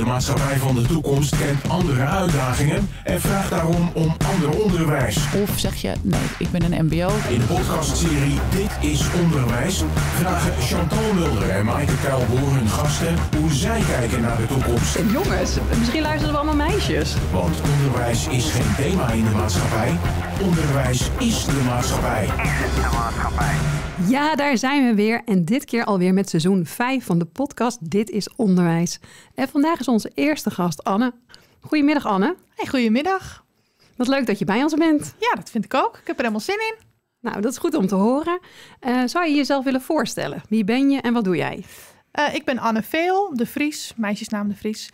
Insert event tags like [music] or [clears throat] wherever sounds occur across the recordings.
De maatschappij van de toekomst kent andere uitdagingen en vraagt daarom om ander onderwijs. Of zeg je, nee, ik ben een mbo. In de podcastserie Dit is Onderwijs vragen Chantal Mulder en Maaike Kuilboer hun gasten hoe zij kijken naar de toekomst. En jongens, misschien luisteren we allemaal meisjes. Want onderwijs is geen thema in de maatschappij. Onderwijs is de maatschappij. Is de maatschappij. Ja, daar zijn we weer. En dit keer alweer met seizoen 5 van de podcast Dit is Onderwijs. En vandaag is onze eerste gast Anne. Goedemiddag Anne. Hey, goedemiddag. Wat leuk dat je bij ons bent. Ja, dat vind ik ook. Ik heb er helemaal zin in. Nou, dat is goed om te horen. Eh, zou je jezelf willen voorstellen? Wie ben je en wat doe jij? Eh, ik ben Anne Veel, de Vries, meisjesnaam de Vries.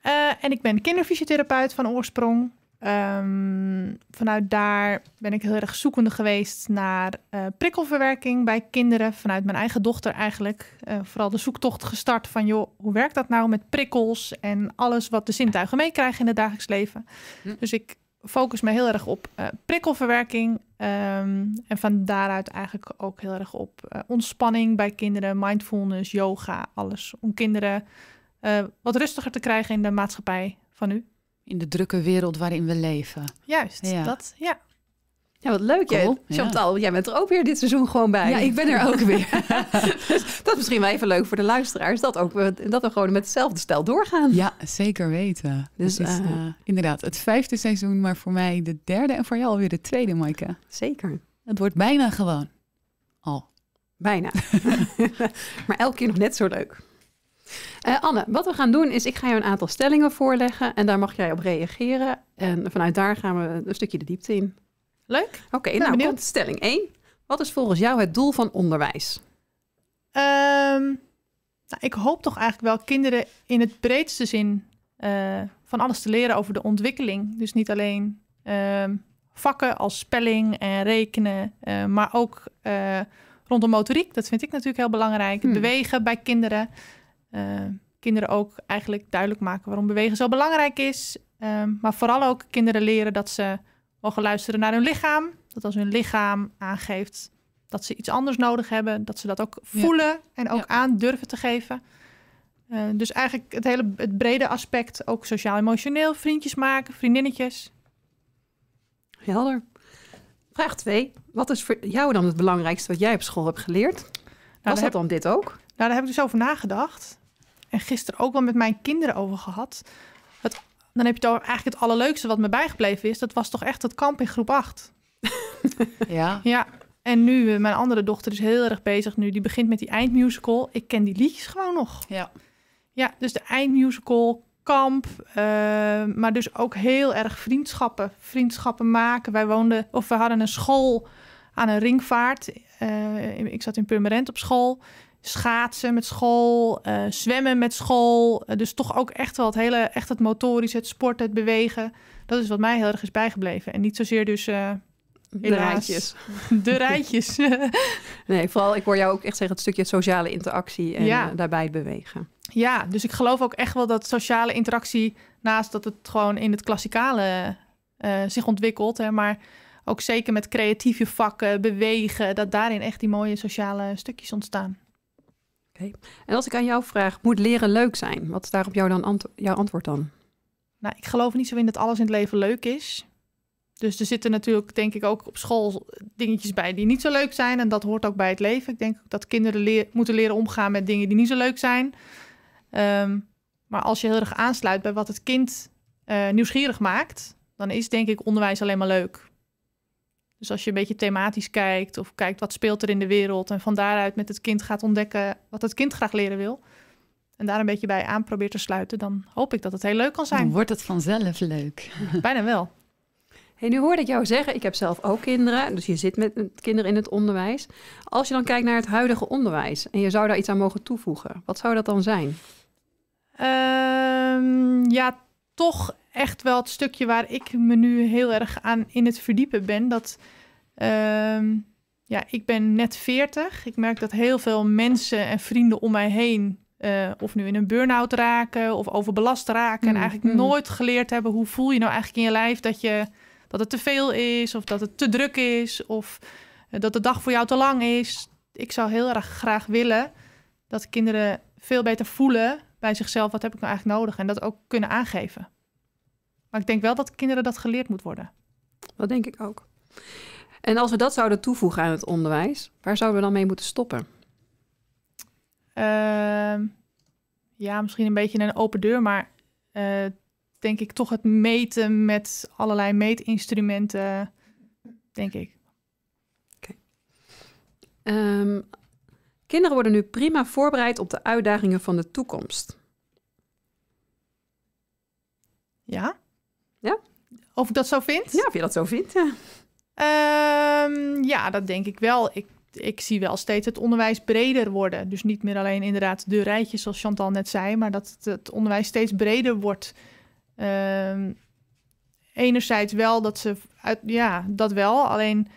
Eh, en ik ben kinderfysiotherapeut van oorsprong. Um, vanuit daar ben ik heel erg zoekende geweest naar eh, prikkelverwerking bij kinderen. Vanuit mijn eigen dochter eigenlijk. Eh, vooral de zoektocht gestart van, joh, hoe werkt dat nou met prikkels en alles wat de zintuigen meekrijgen in het dagelijks leven. Hm. Dus ik focus me heel erg op eh, prikkelverwerking. Ehm, en van daaruit eigenlijk ook heel erg op ontspanning bij kinderen, mindfulness, yoga, alles. Om kinderen wat rustiger te krijgen in de maatschappij van nu in de drukke wereld waarin we leven. Juist, ja. dat, ja. Ja, wat leuk. Cool. Chantal, ja. jij bent er ook weer dit seizoen gewoon bij. Ja, ik ben er ook weer. [laughs] [laughs] Dus dat is misschien wel even leuk voor de luisteraars. Dat, ook, dat we gewoon met hetzelfde stijl doorgaan. Ja, zeker weten. Dus eh, eh, inderdaad, het vijfde seizoen, maar voor mij de derde en voor jou alweer de tweede, Maaike. Zeker. Het wordt bijna gewoon. Al. Bijna. [laughs] maar elke keer nog net zo leuk. Eh, Anne, wat we gaan doen is, ik ga je een aantal stellingen voorleggen en daar mag jij op reageren. En vanuit daar gaan we een stukje de diepte in. Leuk. Oké, okay, nou, stelling 1. Wat is volgens jou het doel van onderwijs? Ehm, nou, ik hoop toch eigenlijk wel kinderen in het breedste zin eh, van alles te leren over de ontwikkeling. Dus niet alleen ehm, vakken als spelling en rekenen, eh, maar ook rondom motoriek. Dat vind ik natuurlijk heel belangrijk. Hmm. Bewegen bij kinderen. Eh, kinderen ook eigenlijk duidelijk maken waarom bewegen zo belangrijk is. Ehm, maar vooral ook kinderen leren dat ze mogen luisteren naar hun lichaam. Dat als hun lichaam aangeeft dat ze iets anders nodig hebben, dat ze dat ook voelen en ook aan durven te geven. Eh, dus eigenlijk het hele het brede aspect, ook sociaal-emotioneel, vriendjes maken, vriendinnetjes. Helder. Vraag 2. Wat is voor jou dan het belangrijkste wat jij op school hebt geleerd? Nou, Was dat dan dit ook? Nou, daar heb ik dus over nagedacht en gisteren ook wel met mijn kinderen over gehad. Het, dan heb je toch eigenlijk het allerleukste wat me bijgebleven is. Dat was toch echt het kamp in groep 8. [laughs] Ja. ja. En nu, eh, mijn andere dochter is heel erg bezig nu. Die begint met die eindmusical. Ik ken die liedjes gewoon nog. Ja. Ja, dus de eindmusical, kamp, eh, maar dus ook heel erg vriendschappen. Vriendschappen maken. Wij woonden, of we hadden een school aan een ringvaart. Eh, ik zat in Purmerend op school schaatsen met school, eh, zwemmen met school. Eh, dus toch ook echt wel het hele, echt het motorisch, het sport, het bewegen. Dat is wat mij heel erg is bijgebleven. En niet zozeer dus... Eh, [laughs] de rijtjes. De rijtjes. [laughs] [laughs] nee, vooral ik hoor jou ook echt zeggen het stukje sociale interactie en daarbij het bewegen. Ja, dus ik geloof ook echt wel dat sociale interactie, naast dat het gewoon in het klassikale zich ontwikkelt, hè, maar ook zeker met creatieve vakken, bewegen, dat daarin echt die mooie sociale stukjes ontstaan. En als ik aan jou vraag, moet leren leuk zijn? Wat is daarop jou dan jouw antwoord dan? Nou, ik geloof niet zo in dat alles in het leven leuk is. Dus er zitten natuurlijk, denk ik, ook op school dingetjes bij die niet zo leuk zijn. En dat hoort ook bij het leven. Ik denk dat kinderen moeten leren omgaan met dingen die niet zo leuk zijn. Ehm, maar als je heel erg aansluit bij wat het kind eh, nieuwsgierig maakt, dan is denk ik onderwijs alleen maar leuk. Dus als je een beetje thematisch kijkt of kijkt wat speelt er in de wereld en van daaruit met het kind gaat ontdekken wat het kind graag leren wil en daar een beetje bij aan probeert te sluiten, dan hoop ik dat het heel leuk kan zijn. Dan wordt het vanzelf leuk. [laughs] Bijna wel. Hey, nu hoorde ik jou zeggen, ik heb zelf ook kinderen, dus je zit met kinderen in het onderwijs. Als je dan kijkt naar het huidige onderwijs en je zou daar iets aan mogen toevoegen, wat zou dat dan zijn? Ehm, ja, toch echt wel het stukje waar ik me nu heel erg aan in het verdiepen ben. Dat ehm, ja, ik ben net 40. Ik merk dat heel veel mensen en vrienden om mij heen. Eh, of nu in een burn-out raken of overbelast raken. en mm, eigenlijk mm. nooit geleerd hebben hoe voel je nou eigenlijk in je lijf dat, je, dat het te veel is, of dat het te druk is, of eh, dat de dag voor jou te lang is. Ik zou heel erg graag willen dat kinderen veel beter voelen bij zichzelf. Wat heb ik nou eigenlijk nodig? En dat ook kunnen aangeven. Maar ik denk wel dat kinderen dat geleerd moet worden. Dat denk ik ook. En als we dat zouden toevoegen aan het onderwijs, waar zouden we dan mee moeten stoppen? Ehm, ja, misschien een beetje een open deur, maar eh, denk ik toch het meten met allerlei meetinstrumenten, denk ik. Ehm, kinderen worden nu prima voorbereid op de uitdagingen van de toekomst. Ja? Ja? Of ik dat zo vind? Ja, of je dat zo vindt. Ja, ehm, ja dat denk ik wel. Ik, ik zie wel steeds het onderwijs breder worden. Dus niet meer alleen inderdaad de rijtjes, zoals Chantal net zei, maar dat het, het onderwijs steeds breder wordt. Ehm, enerzijds wel dat ze uit, ja, dat wel. Alleen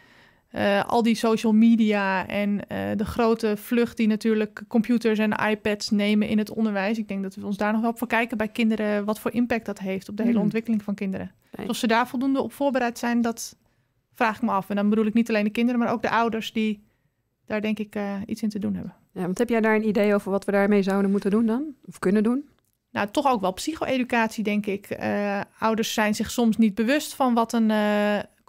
eh, al die social media en eh, de grote vlucht die natuurlijk computers en iPads nemen in het onderwijs. Ik denk dat we ons daar nog wel op voor kijken bij kinderen, wat voor impact dat heeft op de hele hmm. ontwikkeling van kinderen. Dus of ze daar voldoende op voorbereid zijn, dat vraag ik me af. En dan bedoel ik niet alleen de kinderen, maar ook de ouders die daar denk ik eh, iets in te doen hebben. Ja, want heb jij daar een idee over wat we daarmee zouden moeten doen dan? Of kunnen doen? Nou, toch ook wel psycho-educatie, denk ik. ouders zijn zich soms niet bewust van wat een,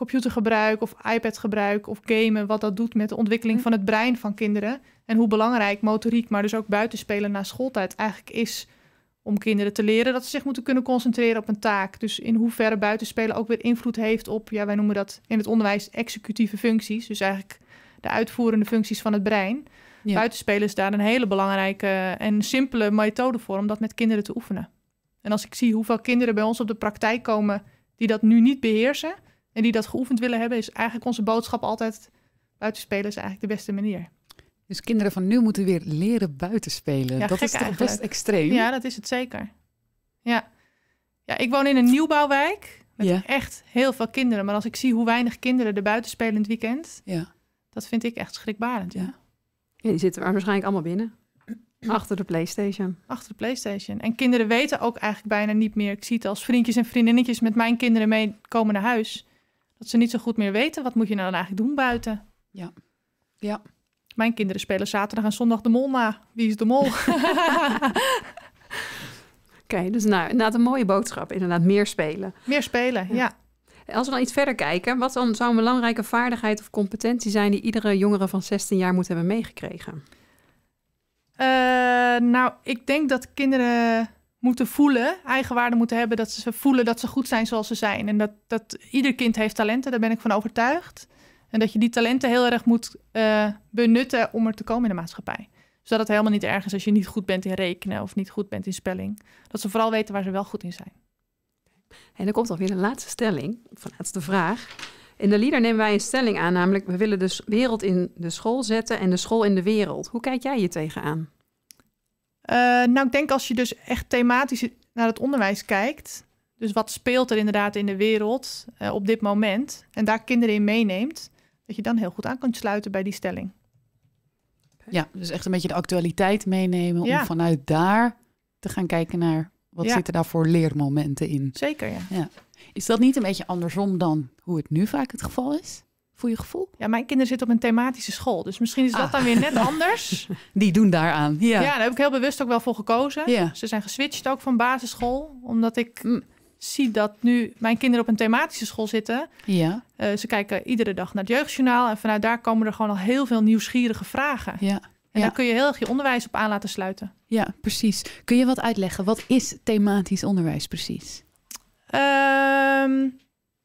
computergebruik of iPad gebruik of gamen, wat dat doet met de ontwikkeling hm. van het brein van kinderen. En hoe belangrijk motoriek, maar dus ook buitenspelen na schooltijd eigenlijk is om kinderen te leren dat ze zich moeten kunnen concentreren op een taak. Dus in hoeverre buitenspelen ook weer invloed heeft op, ja, wij noemen dat in het onderwijs executieve functies, dus eigenlijk de uitvoerende functies van het brein. Buitenspelen is daar een hele belangrijke en simpele methode voor om dat met kinderen te oefenen. En als ik zie hoeveel kinderen bij ons op de praktijk komen die dat nu niet beheersen, en die dat geoefend willen hebben, is eigenlijk onze boodschap altijd: buitenspelen is eigenlijk de beste manier. Dus kinderen van nu moeten weer leren buitenspelen. Ja, dat is toch best extreem? Ja, dat is het zeker. Ja. ja, ik woon in een nieuwbouwwijk met ja. echt heel veel kinderen. Maar als ik zie hoe weinig kinderen er buiten spelen in het weekend, ja. dat vind ik echt schrikbarend. Ja. die zitten waar waarschijnlijk allemaal binnen. [clears throat] Achter de PlayStation. Achter de PlayStation. En kinderen weten ook eigenlijk bijna niet meer. Ik zie het als vriendjes en vriendinnetjes met mijn kinderen mee komen naar huis. Dat ze niet zo goed meer weten, wat moet je nou dan eigenlijk doen buiten? Ja, ja. Mijn kinderen spelen zaterdag en zondag de mol na. Wie is de mol? [laughs] [laughs] Oké, dus nou, inderdaad een mooie boodschap. Inderdaad, meer spelen. Meer spelen, ja. Als we dan iets verder kijken, wat dan zou een belangrijke vaardigheid of competentie zijn die iedere jongere van 16 jaar moet hebben meegekregen? Eh, nou, ik denk dat kinderen moeten voelen, eigenwaarde moeten hebben, dat ze voelen dat ze goed zijn zoals ze zijn. En dat, dat ieder kind heeft talenten, daar ben ik van overtuigd. En dat je die talenten heel erg moet eh, benutten om er te komen in de maatschappij. Zodat dus het helemaal niet erg is als je niet goed bent in rekenen of niet goed bent in spelling. Dat ze vooral weten waar ze wel goed in zijn. En dan komt alweer een laatste stelling, of de laatste vraag. In de leader nemen wij een stelling aan, namelijk we willen de wereld in de school zetten en de school in de wereld. Hoe kijk jij je tegenaan? Eh, nou, ik denk als je dus echt thematisch naar het onderwijs kijkt. Dus wat speelt er inderdaad in de wereld eh, op dit moment? En daar kinderen in meeneemt. Dat je dan heel goed aan kunt sluiten bij die stelling. Ja, dus echt een beetje de actualiteit meenemen. Om vanuit daar te gaan kijken naar wat ja. zitten daar voor leermomenten in. Zeker, ja. ja. Is dat niet een beetje andersom dan hoe het nu vaak het geval is? voor je gevoel. Ja, mijn kinderen zitten op een thematische school. Dus misschien is dat ah. dan weer net anders. [laughs] Die doen daaraan. Ja. ja, daar heb ik heel bewust ook wel voor gekozen. Ja. Ze zijn geswitcht ook van basisschool. Omdat ik mm. zie dat nu mijn kinderen op een thematische school zitten. Ja. Eh, ze kijken iedere dag naar het jeugdjournaal. En vanuit daar komen er gewoon al heel veel nieuwsgierige vragen. Ja. En dan daar kun je heel erg je onderwijs op aan laten sluiten. Ja, precies. Kun je wat uitleggen? Wat is thematisch onderwijs precies? Ehm.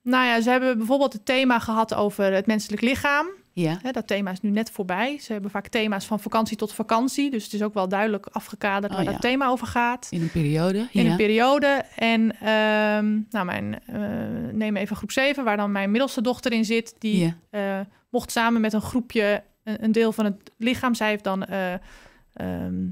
Nou ja, ze hebben bijvoorbeeld het thema gehad over het menselijk lichaam. Ja. dat thema is nu net voorbij. Ze hebben vaak thema's van vakantie tot vakantie. Dus het is ook wel duidelijk afgekaderd oh waar dat thema over gaat. In een periode. In een periode. En um, nou, mijn, eh, neem even groep 7, waar dan mijn middelste dochter in zit. Die eh, mocht samen met een groepje een, deel van het lichaam. Zij heeft dan eh, ehm,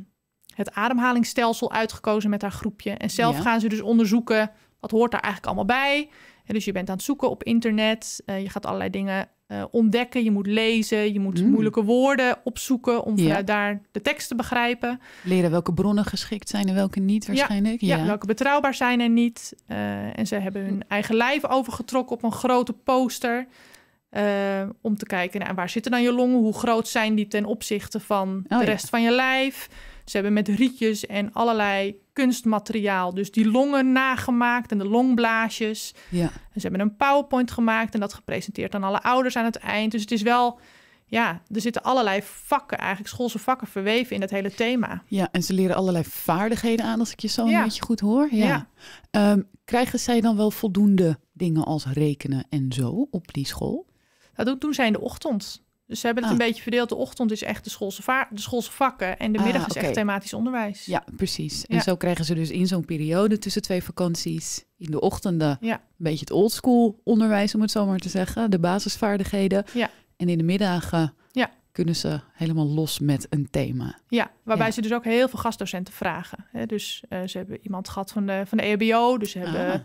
het ademhalingsstelsel uitgekozen met haar groepje. En zelf gaan ze dus onderzoeken wat hoort daar eigenlijk allemaal bij dus je bent aan het zoeken op internet, eh, je gaat allerlei dingen eh, ontdekken, je moet lezen, je moet mm. moeilijke woorden opzoeken om daar de tekst te begrijpen. Leren welke bronnen geschikt zijn en welke niet waarschijnlijk. Ja, welke betrouwbaar zijn en niet. Eh, en ze hebben hun mm. eigen lijf overgetrokken op een grote poster. om te kijken naar nou, waar zitten dan je longen, hoe groot zijn die ten opzichte van oh de rest van je lijf. Ze hebben met rietjes en allerlei kunstmateriaal. Dus die longen nagemaakt en de longblaasjes. Ja. En ze hebben een PowerPoint gemaakt en dat gepresenteerd aan alle ouders aan het eind. Dus het is wel ja, er zitten allerlei vakken, eigenlijk schoolse vakken verweven in dat hele thema. Ja, en ze leren allerlei vaardigheden aan, als ik je zo een beetje goed hoor. Ja. ja. Ehm, krijgen zij dan wel voldoende dingen als rekenen en zo op die school? Dat doen zij in de ochtend. Dus ze hebben het ah. een beetje verdeeld. De ochtend is echt de schoolse, va de schoolse vakken en de ah, middag is echt thematisch onderwijs. Ja, precies. En zo krijgen ze dus in zo'n periode tussen twee vakanties in de ochtenden een beetje het oldschool onderwijs, om het zo maar te zeggen. De basisvaardigheden. Ja. En in de middagen ja. kunnen ze helemaal los met een thema. Ja, waarbij ze dus ook heel veel gastdocenten vragen. Dus eh, ze hebben iemand gehad van de, van de EHBO, dus ze hebben... Ah.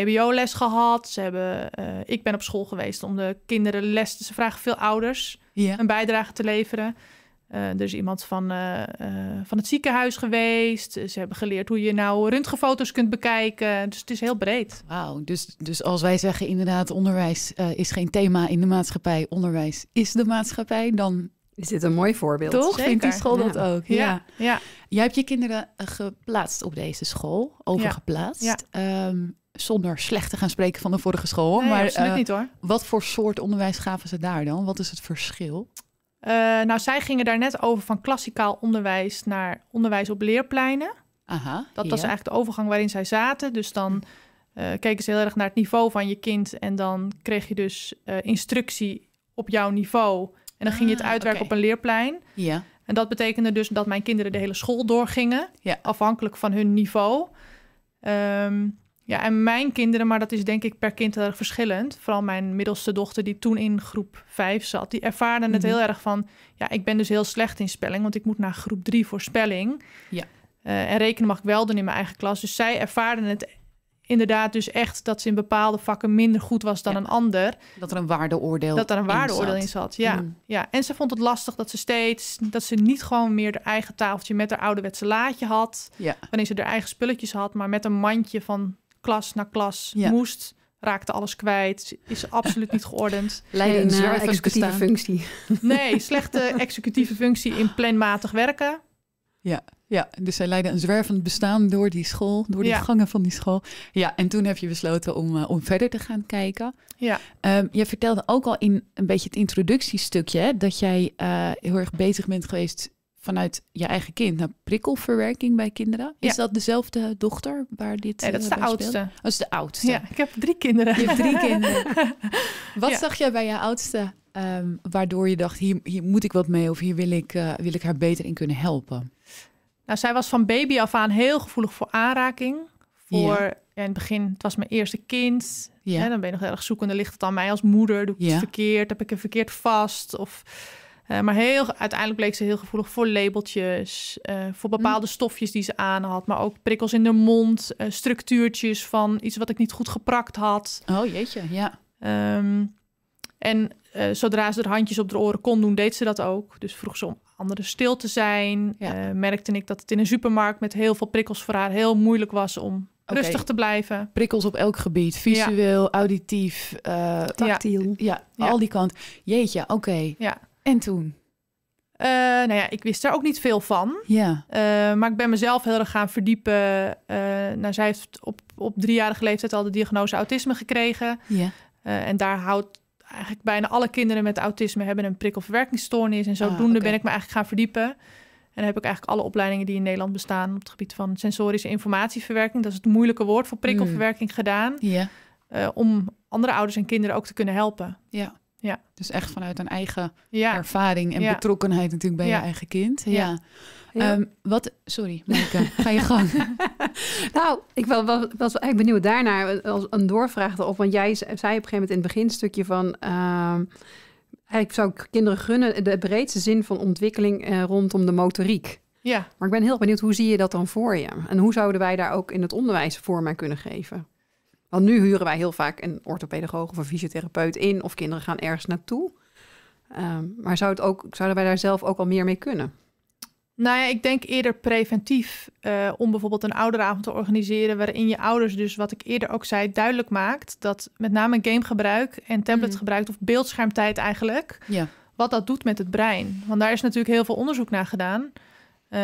HBO-les gehad. Ze hebben, eh, ik ben op school geweest om de kinderen les. ze vragen veel ouders een bijdrage te leveren. Uh, er is iemand van, eh, van het ziekenhuis geweest. Ze hebben geleerd hoe je nou röntgenfoto's kunt bekijken. Dus het is heel breed. Wauw, dus, dus als wij zeggen inderdaad onderwijs is geen thema in de maatschappij. Onderwijs is de maatschappij. Dan is dit een mooi voorbeeld? Toch? Zeker. Vindt die school dat ook? Ja. ja. Jij hebt je kinderen geplaatst op deze school, overgeplaatst. Ja. Ehm, zonder slecht te gaan spreken van de vorige school. maar absoluut eh, niet hoor. Wat voor soort onderwijs gaven ze daar dan? Wat is het verschil? Eh, nou, zij gingen daar net over van klassikaal onderwijs naar onderwijs op leerpleinen. Aha, dat was eigenlijk de overgang waarin zij zaten. Dus dan eh, keken ze heel erg naar het niveau van je kind. En dan kreeg je dus instructie op jouw niveau. En dan ging je het ah, uitwerken op een leerplein. Ja. En dat betekende dus dat mijn kinderen de hele school doorgingen. Ja. Afhankelijk van hun niveau. Um, ja, en mijn kinderen, maar dat is denk ik per kind heel erg verschillend. Vooral mijn middelste dochter, die toen in groep 5 zat, die ervaarde het mhm. heel erg van: ja, ik ben dus heel slecht in spelling, want ik moet naar groep 3 voor spelling. Ja. Eh, en rekenen mag ik wel doen in mijn eigen klas. Dus zij ervaarden het inderdaad dus echt dat ze in bepaalde vakken minder goed was dan een ander. Dat er een waardeoordeel Dat er een waardeoordeel in zat, ja. Mhm. ja. En ze vond het lastig dat ze steeds... dat ze niet gewoon meer haar eigen tafeltje met haar ouderwetse laadje had. Ja. Wanneer ze haar eigen spulletjes had, maar met een mandje van klas naar klas moest. Raakte alles kwijt, is absoluut niet geordend. [laughs] Leidde een uh, executieve functie. Nee, slechte [laughs] executieve functie in planmatig werken. Ja, ja, dus zij leidde een zwervend bestaan door die school, door de gangen van die school. Ja, en toen heb je besloten om, eh, om verder te gaan kijken. Ja. Ehm, je vertelde ook al in een beetje het introductiestukje hè, dat jij eh, heel erg bezig bent geweest vanuit je eigen kind naar prikkelverwerking bij kinderen. Is dat dezelfde dochter waar dit speelt? dat is eh, de oudste. Als oh, Dat is de oudste. Ja, ik heb drie kinderen. Je hebt drie [laughs] kinderen. Wat zag jij bij je oudste ehm, waardoor je dacht, hier, hier moet ik wat mee of hier wil ik, eh, wil ik haar beter in kunnen helpen? Nou, zij was van baby af aan heel gevoelig voor aanraking. Voor, in het begin, het was mijn eerste kind. Ja. dan ben je nog heel erg zoekende, ligt het aan mij als moeder? Doe ik het verkeerd? Heb ik het verkeerd vast? Of eh, maar heel, uiteindelijk bleek ze heel gevoelig voor labeltjes, eh, voor mhm. bepaalde stofjes die ze aan had, maar ook prikkels in de mond, eh, structuurtjes van iets wat ik niet goed geprakt had. Oh jeetje, ja. Ehm, en zodra ze er handjes op de oren kon doen, deed ze dat ook. Dus vroeg ze om anderen stil te zijn. merkte ik dat het in een supermarkt met heel veel prikkels voor haar heel moeilijk was om rustig te blijven. Prikkels op elk gebied, visueel, auditief, tactiel. Ja, ja, al die kant. Jeetje, oké. Ja. En toen? Eh, nou ja, ik wist daar ook niet veel van. Ja. Eh, maar ik ben mezelf heel erg gaan verdiepen. Eh, nou, zij heeft op, op driejarige leeftijd al de diagnose autisme gekregen. Ja. en daar houdt eigenlijk bijna alle kinderen met autisme hebben een prikkelverwerkingsstoornis. En zodoende ah, ben ik me eigenlijk gaan verdiepen. En heb ik eigenlijk alle opleidingen die in Nederland bestaan op het gebied van sensorische informatieverwerking. Dat is het moeilijke woord voor prikkelverwerking mm. gedaan. Ja. om andere ouders en kinderen ook te kunnen helpen. Ja. Ja. Dus echt vanuit een eigen ervaring en betrokkenheid natuurlijk bij je eigen kind. Ja. Ehm, wat, sorry, Maaike, ga je gang. [laughs] [laughs] nou, ik was, was, eigenlijk benieuwd daarnaar als een doorvraag erop. Want jij zei op een gegeven moment in het beginstukje van. Uh, zou kinderen gunnen de breedste zin van ontwikkeling eh, rondom de motoriek. Ja. Maar ik ben heel benieuwd, hoe zie je dat dan voor je? En hoe zouden wij daar ook in het onderwijs voor mij kunnen geven? Want nu huren wij heel vaak een orthopedagoog of een fysiotherapeut in, of kinderen gaan ergens naartoe. Ehm, maar zou het ook, zouden wij daar zelf ook al meer mee kunnen? Nou ja, ik denk eerder preventief eh, om bijvoorbeeld een ouderavond te organiseren, waarin je ouders dus, wat ik eerder ook zei, duidelijk maakt dat met name gamegebruik en tabletgebruik mm. of beeldschermtijd eigenlijk, ja. wat dat doet met het brein. Want daar is natuurlijk heel veel onderzoek naar gedaan. Eh,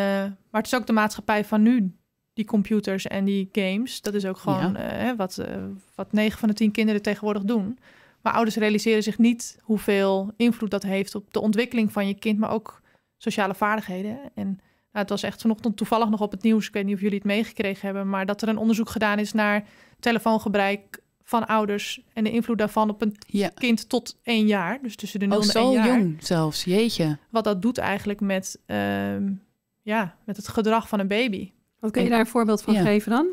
maar het is ook de maatschappij van nu die computers en die games. Dat is ook gewoon eh, eh, wat, negen wat 9 van de 10 kinderen tegenwoordig doen. Maar ouders realiseren zich niet hoeveel invloed dat heeft op de ontwikkeling van je kind, maar ook sociale vaardigheden. En nou, het was echt vanochtend toevallig nog op het nieuws, ik weet niet of jullie het meegekregen hebben, maar dat er een onderzoek gedaan is naar telefoongebruik van ouders en de invloed daarvan op een kind tot één jaar. Dus tussen de 0 oh, en 1 jaar. zo jong zelfs, jeetje. Wat dat doet eigenlijk met, ehm, ja, met het gedrag van een baby. Wat kun je daar een voorbeeld van geven dan?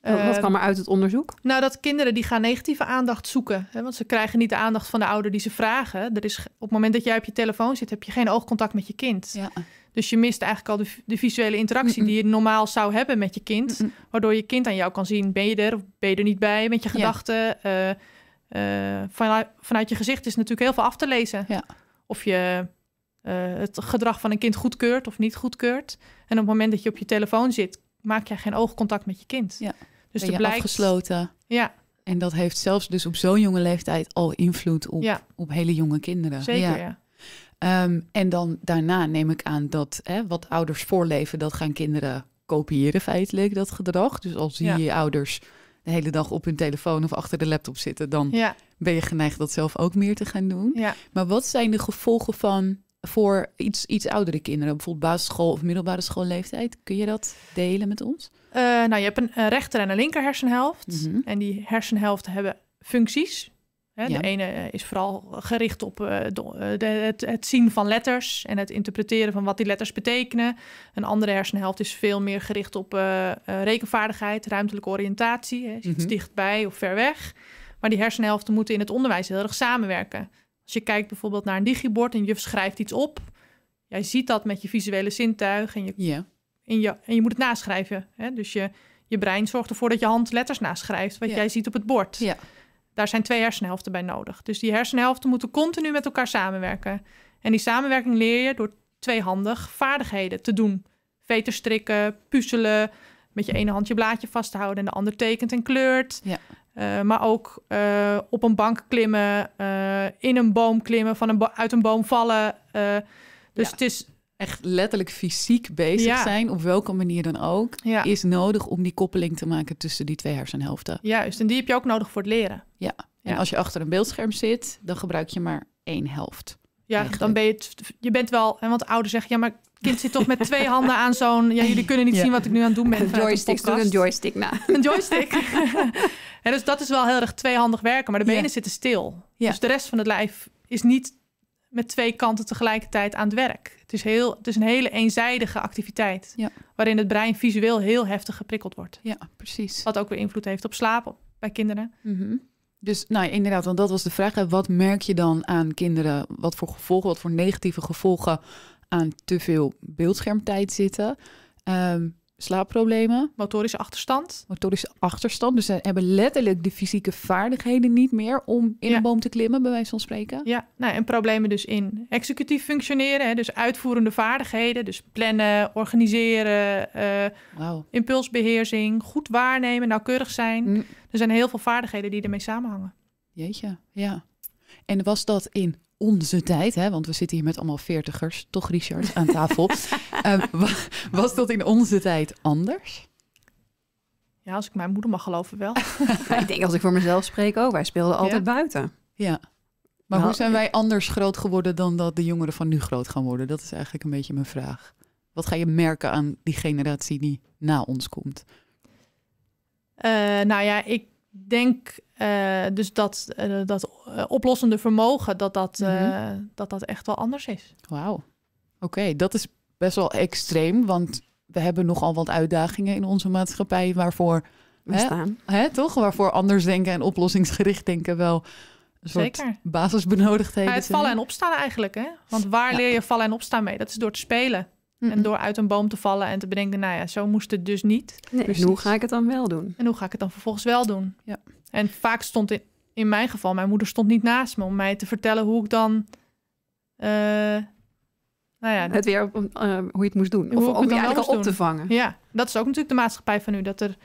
wat eh, kwam er uit het onderzoek? Nou, dat kinderen die gaan negatieve aandacht zoeken. Hè, want ze krijgen niet de aandacht van de ouder die ze vragen. Er is, op het moment dat jij op je telefoon zit, heb je geen oogcontact met je kind. Ja. Dus je mist eigenlijk al de, visuele interactie die je normaal zou hebben met je kind. waardoor je kind aan jou kan zien, ben je er of ben je er niet bij met je gedachten. Eh, eh, vanuit, vanuit je gezicht is natuurlijk heel veel af te lezen. Ja. Of je eh, het gedrag van een kind goedkeurt of niet goedkeurt. En op het moment dat je op je telefoon zit, maak jij geen oogcontact met je kind. Ja. Dus ben je afgesloten. Ja. En dat heeft zelfs dus op zo'n jonge leeftijd al invloed op, op hele jonge kinderen. Zeker, ja. Ehm, en dan daarna neem ik aan dat hè, wat ouders voorleven, dat gaan kinderen kopiëren feitelijk, dat gedrag. Dus als zie je ouders de hele dag op hun telefoon of achter de laptop zitten, dan ben je geneigd dat zelf ook meer te gaan doen. Ja. Maar wat zijn de gevolgen van voor iets, iets oudere kinderen, bijvoorbeeld basisschool of middelbare schoolleeftijd. Kun je dat delen met ons? Eh, nou, je hebt een, rechter en een linker hersenhelft. Mhm. En die hersenhelften hebben functies. Hè, De ene is vooral gericht op eh, eh, het, het, zien van letters en het interpreteren van wat die letters betekenen. Een andere hersenhelft is veel meer gericht op rekenvaardigheid, ruimtelijke oriëntatie. Hè, iets mhm. dichtbij of ver weg. Maar die hersenhelften moeten in het onderwijs heel erg samenwerken. Als je kijkt bijvoorbeeld naar een digibord en je schrijft iets op. Jij ziet dat met je visuele zintuig en je, en je, en je moet het naschrijven. Hè? Dus je, je brein zorgt ervoor dat je hand letters naschrijft, wat jij ziet op het bord. Daar zijn twee hersenhelften bij nodig. Dus die hersenhelften moeten continu met elkaar samenwerken. En die samenwerking leer je door tweehandig vaardigheden te doen. Veter strikken, puzzelen, met je ene hand je blaadje vasthouden en de ander tekent en kleurt. Ja. Eh, maar ook eh, op een bank klimmen, eh, in een boom klimmen, van een uit een boom vallen. dus het is. Echt letterlijk fysiek bezig zijn, op welke manier dan ook, is nodig om die koppeling te maken tussen die twee hersenhelften. Juist, en die heb je ook nodig voor het leren. Ja, en als je achter een beeldscherm zit, dan gebruik je maar één helft. Ja, dan ben je, het, je bent wel, en want ouders zeggen, ja, maar kind zit toch met twee handen aan zo'n... Ja, jullie kunnen niet zien wat ik nu aan het doen ben. joystick. doe een joystick na. Een joystick. en [laughs] dus dat is wel heel erg tweehandig werken. Maar de benen zitten stil. Dus de rest van het lijf is niet met twee kanten tegelijkertijd aan het werk. Het is, heel, het is een hele eenzijdige activiteit. Waarin het brein visueel heel heftig geprikkeld wordt. Ja, precies. Wat ook weer invloed heeft op slapen bij kinderen. Mhm. Dus nou inderdaad, want dat was de vraag. Wat merk je dan aan kinderen? Wat voor gevolgen, wat voor negatieve gevolgen aan te veel beeldschermtijd zitten. Ehm, slaapproblemen. Motorische achterstand. Motorische achterstand. Dus ze hebben letterlijk de fysieke vaardigheden niet meer om in een boom te klimmen, bij wijze van spreken. Ja, nou, en problemen dus in executief functioneren. Hè, dus uitvoerende vaardigheden. Dus plannen, organiseren, eh, impulsbeheersing, goed waarnemen, nauwkeurig zijn. Mm. Er zijn heel veel vaardigheden die ermee samenhangen. Jeetje, ja. En was dat in onze tijd, hè, want we zitten hier met allemaal veertigers, toch Richard, aan tafel. [laughs] Ehm, was, dat in onze tijd anders? Ja, als ik mijn moeder mag geloven wel. [laughs] ik denk als ik voor mezelf spreek ook, wij speelden altijd buiten. Ja. Maar hoe nou, zijn wij anders groot geworden dan dat de jongeren van nu groot gaan worden? Dat is eigenlijk een beetje mijn vraag. Wat ga je merken aan die generatie die na ons komt? Eh, nou ja, ik denk eh, dus dat eh, dat eh, oplossende vermogen, dat dat, mhm. dat dat echt wel anders is. Wauw. Oké, dat is best wel extreem, want we hebben nogal wat uitdagingen in onze maatschappij waarvoor we staan. Hè, toch? Waarvoor anders denken en oplossingsgericht denken wel een soort Zeker. basisbenodigdheden. het vallen en opstaan eigenlijk, hè? Want waar leer je vallen en opstaan mee? Dat is door te spelen. En door uit een boom te vallen en te bedenken, nou ja, zo moest het dus niet. Nee, en hoe ga ik het dan wel doen? En hoe ga ik het dan vervolgens wel doen? Ja. En vaak stond in, in mijn geval, mijn moeder stond niet naast me om mij te vertellen hoe ik dan. Eh, nou ja, het weer op, eh, hoe je het moest doen. Of om je eigenlijk op te vangen. Ja, dat is ook natuurlijk de maatschappij van nu. Dat er,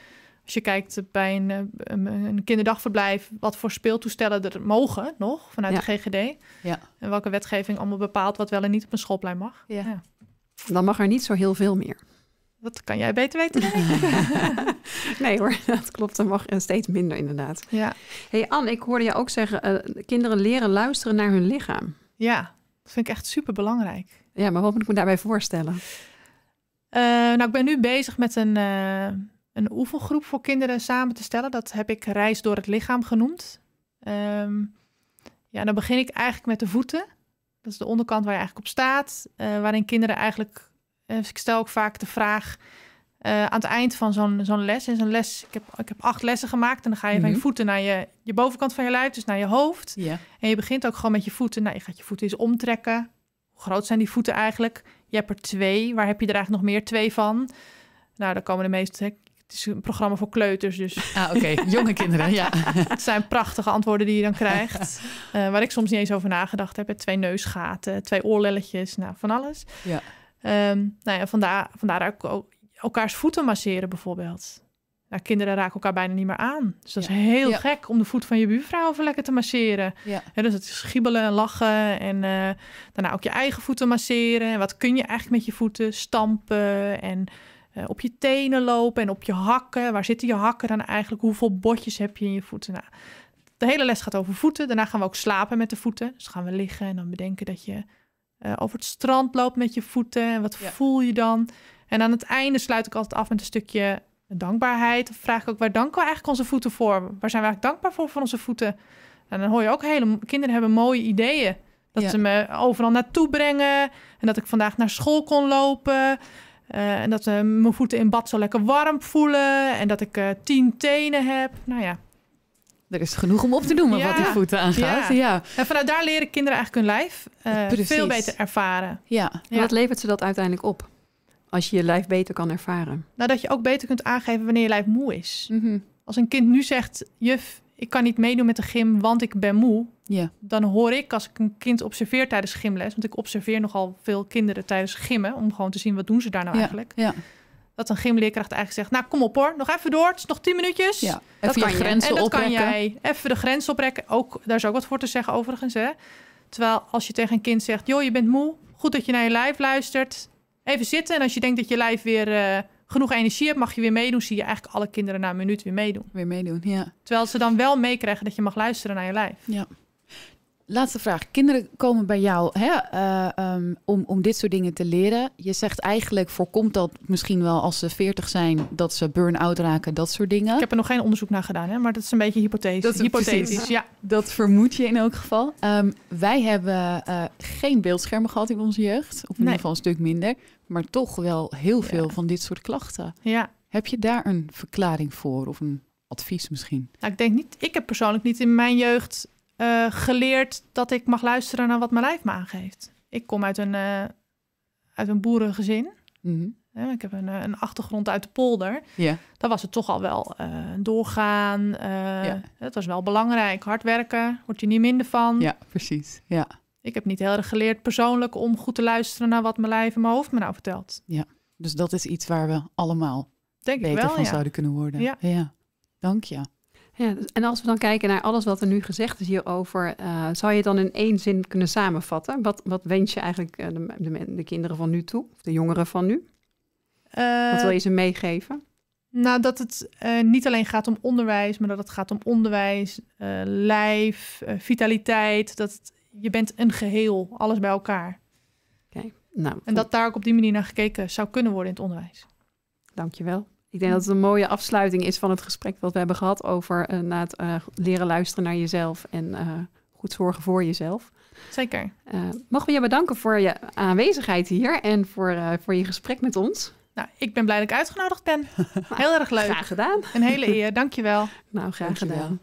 als je kijkt bij een, eh, een kinderdagverblijf, wat voor speeltoestellen er mogen nog vanuit de GGD. Ja. En welke wetgeving allemaal bepaalt wat wel en niet op een schoolplein mag. ja dan mag er niet zo heel veel meer. Dat kan jij beter weten [laughs] nee hoor, [laughs] dat klopt. Dan mag eh, steeds minder inderdaad. Ja. hey Anne, ik hoorde je ook zeggen... Eh, kinderen leren luisteren naar hun lichaam. Ja, dat vind ik echt super belangrijk. Ja, maar wat moet ik me daarbij voorstellen? Eh, nou, ik ben nu bezig met een, een oefengroep voor kinderen samen te stellen. Dat heb ik reis door het lichaam genoemd. Ehm, ja, dan begin ik eigenlijk met de voeten. Dat is de onderkant waar je eigenlijk op staat. Eh, waarin kinderen eigenlijk. Eh, ik stel ook vaak de vraag. Eh, aan het eind van zo'n zo'n les. In zo'n les, ik heb, ik heb acht lessen gemaakt. En dan ga je van je mhm. voeten naar je, je bovenkant van je lijf, dus naar je hoofd. En je begint ook gewoon met je voeten. Nou, je gaat je voeten eens omtrekken. Hoe groot zijn die voeten eigenlijk? Je hebt er twee. Waar heb je er eigenlijk nog meer twee van? Nou, daar komen de meeste het is een programma voor kleuters, dus... Ah, oké. Jonge kinderen, ja. [laughs] het zijn prachtige antwoorden die je dan krijgt. Eh, waar ik soms niet eens over nagedacht heb. Twee neusgaten, twee oorlelletjes, nou, van alles. Ja. Um, nou ja, vandaar, vandaar ook elkaars voeten masseren bijvoorbeeld. Nou, kinderen raken elkaar bijna niet meer aan. Dus dat is heel gek om de voet van je buurvrouw even lekker te masseren. Ja. dus het schiebelen en lachen. En eh, daarna ook je eigen voeten masseren. En wat kun je eigenlijk met je voeten? Stampen en eh, op je tenen lopen en op je hakken. Waar zitten je hakken dan eigenlijk? Hoeveel botjes heb je in je voeten? Nou, de hele les gaat over voeten. Daarna gaan we ook slapen met de voeten. Dus gaan we liggen en dan bedenken dat je eh, over het strand loopt met je voeten. En wat voel je dan? En aan het einde sluit ik altijd af met een stukje dankbaarheid. Dan vraag ik ook, waar danken we eigenlijk onze voeten voor? Waar zijn we eigenlijk dankbaar voor voor onze voeten? En dan hoor je ook hele... Kinderen hebben mooie ideeën. Dat ze me overal naartoe brengen. En dat ik vandaag naar school kon lopen. Eh, en dat uh, mijn voeten in bad zo lekker warm voelen. En dat ik eh, tien tenen heb. Nou ja. Er is genoeg om op te noemen wat die voeten aangaat. Ja. En vanuit daar leren kinderen eigenlijk hun lijf veel beter ervaren. Ja. En wat levert ze dat uiteindelijk op? Als je je lijf beter kan ervaren. Nou, dat je ook beter kunt aangeven wanneer je lijf moe is. Mhm. Als een kind nu zegt, juf, ik kan niet meedoen met de gym, want ik ben moe. Ja. Dan hoor ik als ik een kind observeer tijdens gymles, want ik observeer nogal veel kinderen tijdens gymmen, om gewoon te zien wat doen ze daar nou eigenlijk. Ja. Dat een gymleerkracht eigenlijk zegt, nou kom op hoor, nog even door, het is nog tien minuutjes. Ja. dat even kan je grenzen en oprekken. even de grens oprekken. Ook, daar is ook wat voor te zeggen overigens. Hè? Terwijl als je tegen een kind zegt, joh je bent moe, goed dat je naar je lijf luistert. Even zitten en als je denkt dat je lijf weer... Eh, genoeg energie hebt, mag je weer meedoen. Zie je eigenlijk alle kinderen na een minuut weer meedoen. Weer meedoen, ja. Terwijl ze dan wel meekrijgen dat je mag luisteren naar je lijf. Ja. Laatste vraag. Kinderen komen bij jou hè, eh, ehm, om, om dit soort dingen te leren. Je zegt eigenlijk voorkomt dat misschien wel als ze veertig zijn dat ze burn-out raken, dat soort dingen. Ik heb er nog geen onderzoek naar gedaan, hè, maar dat is een beetje hypothese. Dat is hypothetisch. ja. Dat vermoed je in elk geval. Ehm, wij hebben eh, geen beeldschermen gehad in onze jeugd, of in ieder geval een stuk minder, maar toch wel heel veel van dit soort klachten. Ja. Heb je daar een verklaring voor of een advies misschien? Nou, ik denk niet. Ik heb persoonlijk niet in mijn jeugd eh, geleerd dat ik mag luisteren naar wat mijn lijf me aangeeft. Ik kom uit een, eh, uit een boerengezin. Mm Ik heb een, eh, een, achtergrond uit de polder. Yeah. Daar was het toch al wel doorgaan. Yeah. Het was wel belangrijk. Hard werken, word je niet minder van. Ja, precies. Ja. Ik heb niet heel erg geleerd persoonlijk om goed te luisteren naar wat mijn lijf en mijn hoofd me nou vertelt. Ja, dus dat is iets waar we allemaal Denk beter ik wel, van zouden kunnen worden. Ja. ja. Dank je. Ja, dus, en als we dan kijken naar alles wat er nu gezegd is hierover, eh, zou je dan in één zin kunnen samenvatten? Wat, wat wens je eigenlijk eh, de, kinderen van nu toe, of de jongeren van nu? wat wil eh, je ze meegeven? Nou, dat het niet alleen gaat om onderwijs, maar dat het gaat om onderwijs, lijf, vitaliteit. Dat je bent een geheel, alles bij elkaar. Oké. nou, en dat daar ook op die manier naar gekeken zou kunnen worden in het onderwijs. Dankjewel. Ik denk hm. dat het een mooie afsluiting is van het gesprek wat we hebben gehad over eh, na het eh, leren luisteren naar jezelf en eh, goed zorgen voor jezelf. Zeker. mogen we je bedanken voor je aanwezigheid hier en voor, voor je gesprek met ons? Nou, ik ben blij dat ik uitgenodigd ben. [laughs] Heel erg leuk. Graag gedaan. Een hele eer, dankjewel. [laughs] Nou, graag gedaan.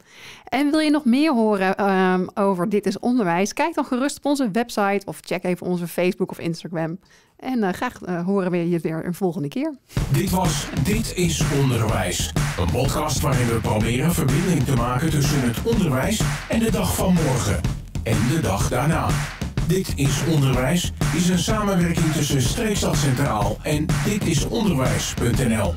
En wil je nog meer horen ehm, over Dit is Onderwijs? Kijk dan gerust op onze website of check even onze Facebook of Instagram. En eh, graag eh, horen we je weer een volgende keer. Dit was Dit is Onderwijs. Een podcast waarin we proberen verbinding te maken tussen het onderwijs en de dag van morgen. En de dag daarna. Dit is Onderwijs is een samenwerking tussen Streekstad Centraal en ditisonderwijs.nl.